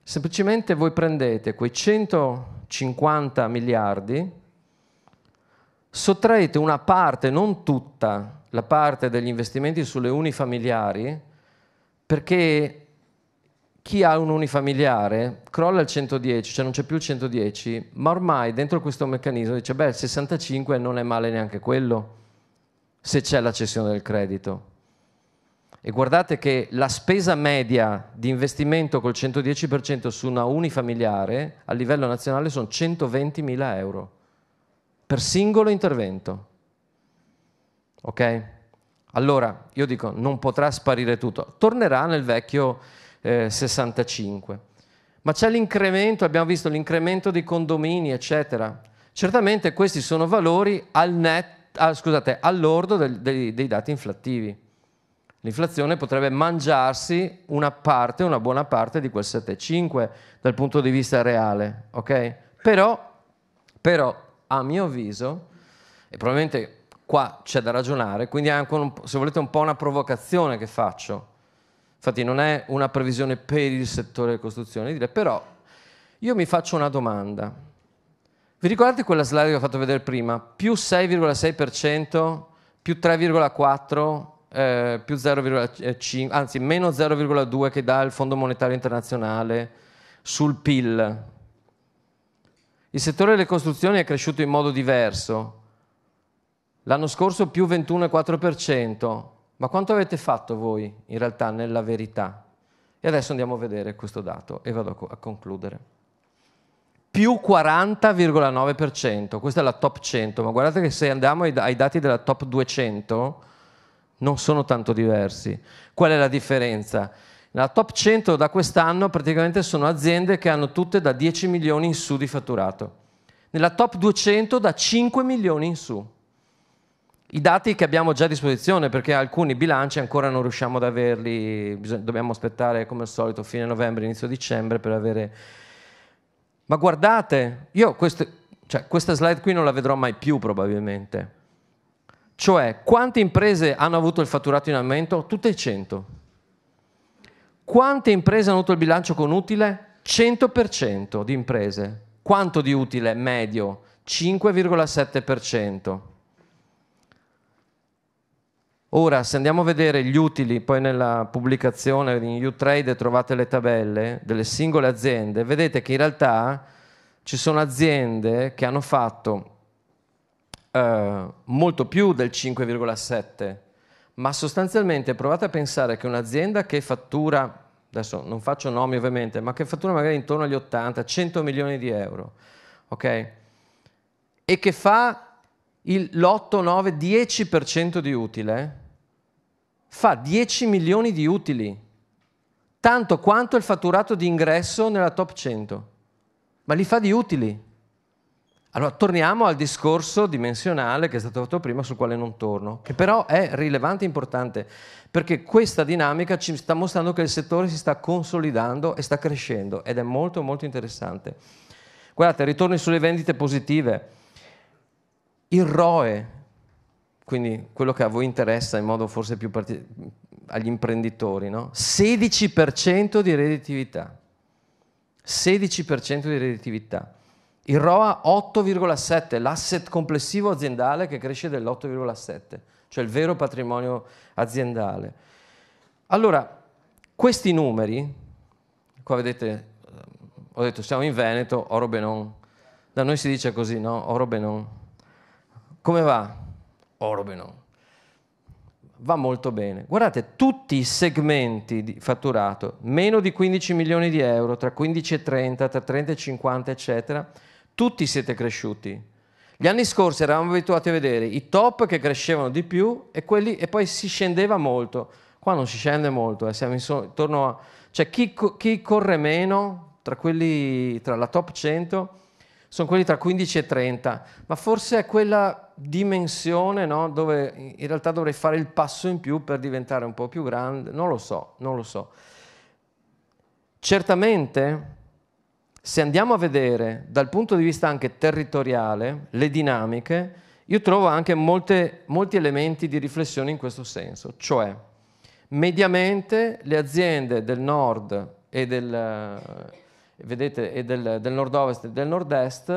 Semplicemente voi prendete quei 150 miliardi, sottraete una parte, non tutta, la parte degli investimenti sulle unifamiliari, perché chi ha un unifamiliare crolla il 110, cioè non c'è più il 110, ma ormai dentro questo meccanismo dice, beh, il 65 non è male neanche quello, se c'è la cessione del credito. E guardate che la spesa media di investimento col 110% su una unifamiliare a livello nazionale sono 120.000 euro per singolo intervento. Ok? Allora, io dico, non potrà sparire tutto, tornerà nel vecchio eh, 65. Ma c'è l'incremento, abbiamo visto l'incremento dei condomini, eccetera. Certamente questi sono valori al net, ah, scusate, all'ordo del, dei, dei dati inflattivi. L'inflazione potrebbe mangiarsi una parte, una buona parte di quel 7,5 dal punto di vista reale, ok? Però, però a mio avviso, e probabilmente qua c'è da ragionare, quindi è anche un, se volete un po' una provocazione che faccio, Infatti non è una previsione per il settore delle costruzioni, dire, però io mi faccio una domanda. Vi ricordate quella slide che ho fatto vedere prima? Più 6,6%, più 3,4%, eh, più 0,5%, anzi meno 0,2% che dà il Fondo Monetario Internazionale sul PIL. Il settore delle costruzioni è cresciuto in modo diverso. L'anno scorso più 21,4%, ma quanto avete fatto voi in realtà nella verità? E adesso andiamo a vedere questo dato e vado a concludere. Più 40,9%, questa è la top 100, ma guardate che se andiamo ai dati della top 200 non sono tanto diversi. Qual è la differenza? La top 100 da quest'anno praticamente sono aziende che hanno tutte da 10 milioni in su di fatturato. Nella top 200 da 5 milioni in su i dati che abbiamo già a disposizione perché alcuni bilanci ancora non riusciamo ad averli, bisog- dobbiamo aspettare come al solito fine novembre, inizio dicembre per avere... Ma guardate, io queste, cioè, questa slide qui non la vedrò mai più probabilmente. Cioè, quante imprese hanno avuto il fatturato in aumento? Tutte 100. Quante imprese hanno avuto il bilancio con utile? 100% di imprese. Quanto di utile medio? 5,7%. Ora, se andiamo a vedere gli utili, poi nella pubblicazione in U-Trade trovate le tabelle delle singole aziende, vedete che in realtà ci sono aziende che hanno fatto eh, molto più del 5,7, ma sostanzialmente provate a pensare che un'azienda che fattura, adesso non faccio nomi ovviamente, ma che fattura magari intorno agli 80-100 milioni di euro, ok? E che fa l'8, 9, 10% di utile eh? fa 10 milioni di utili, tanto quanto il fatturato di ingresso nella top 100, ma li fa di utili. Allora torniamo al discorso dimensionale che è stato fatto prima, sul quale non torno, che però è rilevante e importante, perché questa dinamica ci sta mostrando che il settore si sta consolidando e sta crescendo ed è molto molto interessante. Guardate, ritorni sulle vendite positive il ROE, quindi quello che a voi interessa in modo forse più partic- agli imprenditori, no? 16% di redditività. 16% di redditività. Il ROA 8,7, l'asset complessivo aziendale che cresce dell'8,7, cioè il vero patrimonio aziendale. Allora, questi numeri, qua vedete, ho detto siamo in Veneto, oro benon. Da noi si dice così, no? Oro benon. Come va? Orbeno. Va molto bene. Guardate, tutti i segmenti di fatturato, meno di 15 milioni di euro, tra 15 e 30, tra 30 e 50, eccetera, tutti siete cresciuti. Gli anni scorsi eravamo abituati a vedere i top che crescevano di più e, quelli, e poi si scendeva molto. Qua non si scende molto, eh, siamo intorno a... Cioè chi, chi corre meno tra, quelli, tra la top 100 sono quelli tra 15 e 30, ma forse è quella dimensione no, dove in realtà dovrei fare il passo in più per diventare un po' più grande, non lo so, non lo so. Certamente, se andiamo a vedere dal punto di vista anche territoriale le dinamiche, io trovo anche molte, molti elementi di riflessione in questo senso, cioè mediamente le aziende del nord e del vedete, e del, del nord-ovest e del nord-est,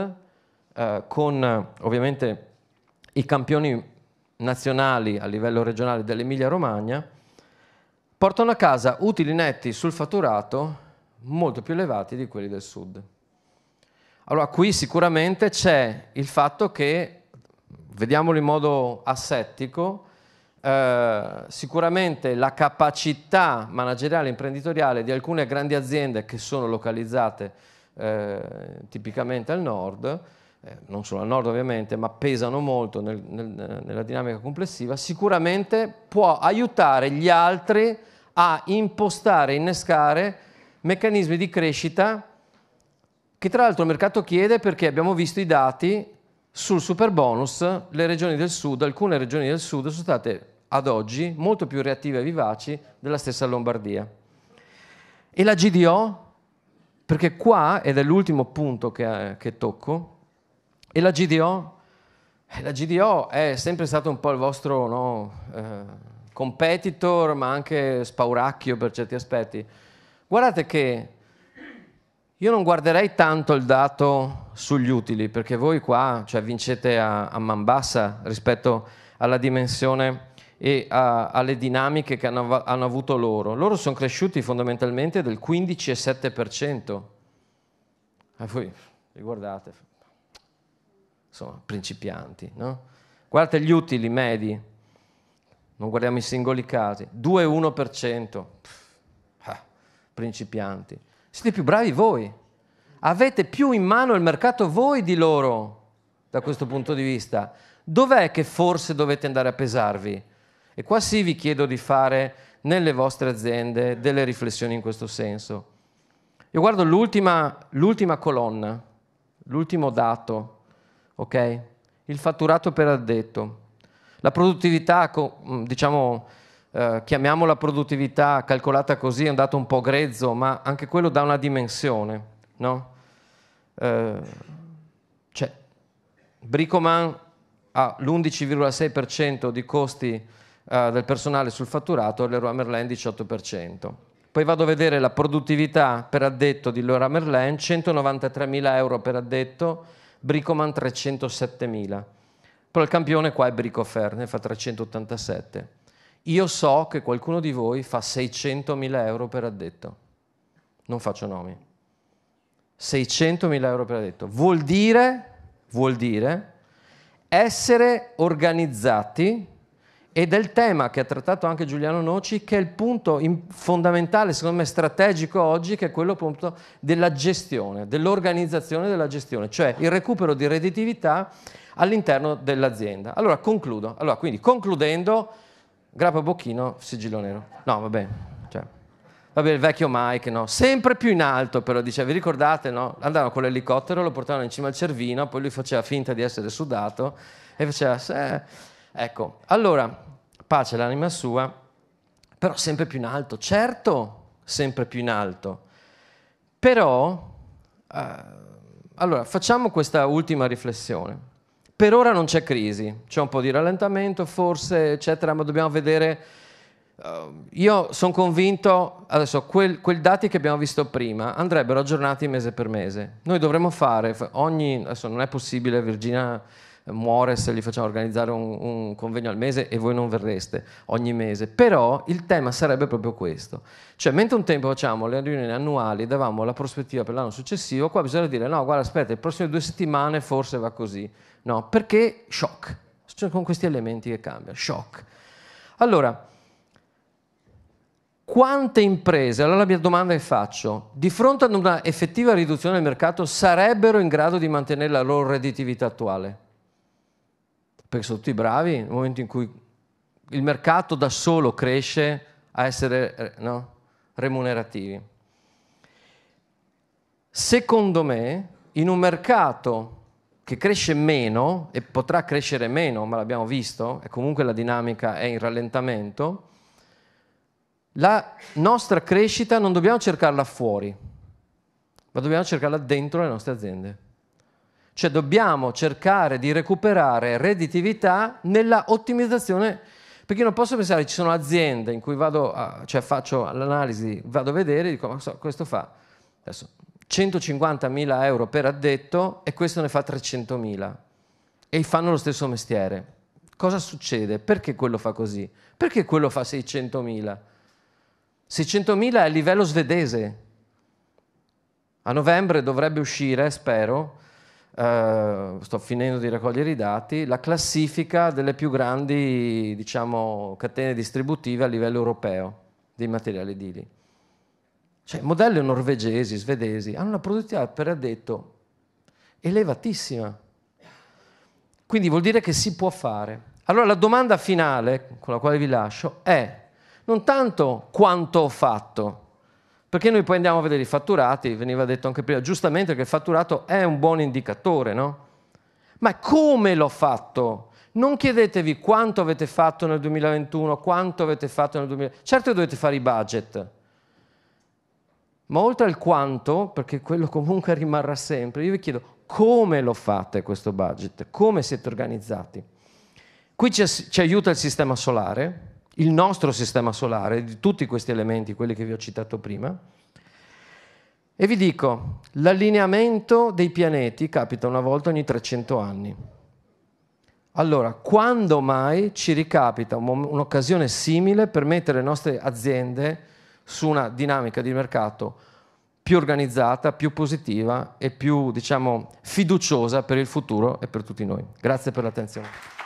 eh, con eh, ovviamente i campioni nazionali a livello regionale dell'Emilia-Romagna, portano a casa utili netti sul fatturato molto più elevati di quelli del sud. Allora qui sicuramente c'è il fatto che, vediamolo in modo assettico, eh, sicuramente la capacità manageriale e imprenditoriale di alcune grandi aziende che sono localizzate eh, tipicamente al nord, eh, non solo al nord ovviamente, ma pesano molto nel, nel, nella dinamica complessiva, sicuramente può aiutare gli altri a impostare, innescare meccanismi di crescita che tra l'altro il mercato chiede perché abbiamo visto i dati sul super bonus, le regioni del sud, alcune regioni del sud sono state ad oggi molto più reattive e vivaci della stessa Lombardia. E la GDO? Perché qua, ed è l'ultimo punto che, che tocco, e la GDO? Eh, la GDO è sempre stato un po' il vostro no, eh, competitor, ma anche spauracchio per certi aspetti. Guardate che io non guarderei tanto il dato sugli utili, perché voi qua cioè, vincete a, a man bassa rispetto alla dimensione e a, alle dinamiche che hanno, hanno avuto loro. Loro sono cresciuti fondamentalmente del 15,7%. E eh, voi li guardate, insomma, principianti, no? Guardate gli utili medi, non guardiamo i singoli casi, 2,1%, ah, principianti. Siete più bravi voi, avete più in mano il mercato voi di loro da questo punto di vista. Dov'è che forse dovete andare a pesarvi? E qua sì vi chiedo di fare nelle vostre aziende delle riflessioni in questo senso. Io guardo l'ultima, l'ultima colonna, l'ultimo dato, ok? Il fatturato per addetto. La produttività, mm, diciamo, eh, chiamiamola produttività calcolata così, è un dato un po' grezzo, ma anche quello dà una dimensione, no? Eh, cioè, Bricoman ha l'11,6% di costi eh, del personale sul fatturato, Leroy Merlin 18%. Poi vado a vedere la produttività per addetto di Leroy Merlin, 193.000 euro per addetto, Bricoman 307.000. Però il campione qua è Bricofer, ne fa 387. Io so che qualcuno di voi fa 600.000 euro per addetto. Non faccio nomi. 600.000 euro per addetto. Vuol dire, vuol dire essere organizzati e del tema che ha trattato anche Giuliano Noci, che è il punto fondamentale, secondo me strategico oggi, che è quello appunto della gestione, dell'organizzazione della gestione, cioè il recupero di redditività all'interno dell'azienda. Allora concludo, allora, quindi concludendo, grappa bocchino, sigillo nero. No, va bene, cioè, va bene, il vecchio Mike, no? sempre più in alto però, diceva, vi ricordate, no? Andavano con l'elicottero, lo portavano in cima al cervino, poi lui faceva finta di essere sudato e faceva... Eh, Ecco, allora, pace l'anima sua, però sempre più in alto, certo, sempre più in alto. Però, eh, allora, facciamo questa ultima riflessione. Per ora non c'è crisi, c'è un po' di rallentamento forse, eccetera, ma dobbiamo vedere Uh, io sono convinto, adesso quei dati che abbiamo visto prima andrebbero aggiornati mese per mese. Noi dovremmo fare ogni, adesso non è possibile Virginia muore se gli facciamo organizzare un, un convegno al mese e voi non verreste ogni mese. Però il tema sarebbe proprio questo. Cioè, mentre un tempo facciamo le riunioni annuali, davamo la prospettiva per l'anno successivo, qua bisogna dire no, guarda, aspetta, le prossime due settimane forse va così. No, perché shock. Cioè, con questi elementi che cambia, shock. Allora, quante imprese, allora la mia domanda che faccio, di fronte ad una effettiva riduzione del mercato sarebbero in grado di mantenere la loro redditività attuale? perché sono tutti bravi, nel momento in cui il mercato da solo cresce a essere eh, no, remunerativi. Secondo me, in un mercato che cresce meno e potrà crescere meno, ma l'abbiamo visto, e comunque la dinamica è in rallentamento, la nostra crescita non dobbiamo cercarla fuori, ma dobbiamo cercarla dentro le nostre aziende. Cioè dobbiamo cercare di recuperare redditività nella ottimizzazione, perché io non posso pensare ci sono aziende in cui vado, a, cioè faccio l'analisi, vado a vedere, dico ma so, questo fa adesso 150.000 euro per addetto e questo ne fa 300.000 e fanno lo stesso mestiere. Cosa succede? Perché quello fa così? Perché quello fa 600.000? 600.000 è a livello svedese. A novembre dovrebbe uscire, spero, eh, sto finendo di raccogliere i dati, la classifica delle più grandi diciamo, catene distributive a livello europeo dei materiali edili. Cioè, modelli norvegesi, svedesi, hanno una produttività per addetto elevatissima. Quindi vuol dire che si può fare. Allora la domanda finale con la quale vi lascio è non tanto quanto ho fatto, perché noi poi andiamo a vedere i fatturati, veniva detto anche prima, giustamente che il fatturato è un buon indicatore, no? Ma come l'ho fatto? Non chiedetevi quanto avete fatto nel 2021, quanto avete fatto nel 2020. Certo dovete fare i budget, ma oltre al quanto, perché quello comunque rimarrà sempre, io vi chiedo come lo fate questo budget, come siete organizzati. Qui ci, ci aiuta il sistema solare, il nostro sistema solare, di tutti questi elementi, quelli che vi ho citato prima, e vi dico, l'allineamento dei pianeti capita una volta ogni 300 anni. Allora, quando mai ci ricapita un'occasione simile per mettere le nostre aziende su una dinamica di mercato più organizzata, più positiva e più, diciamo, fiduciosa per il futuro e per tutti noi? Grazie per l'attenzione.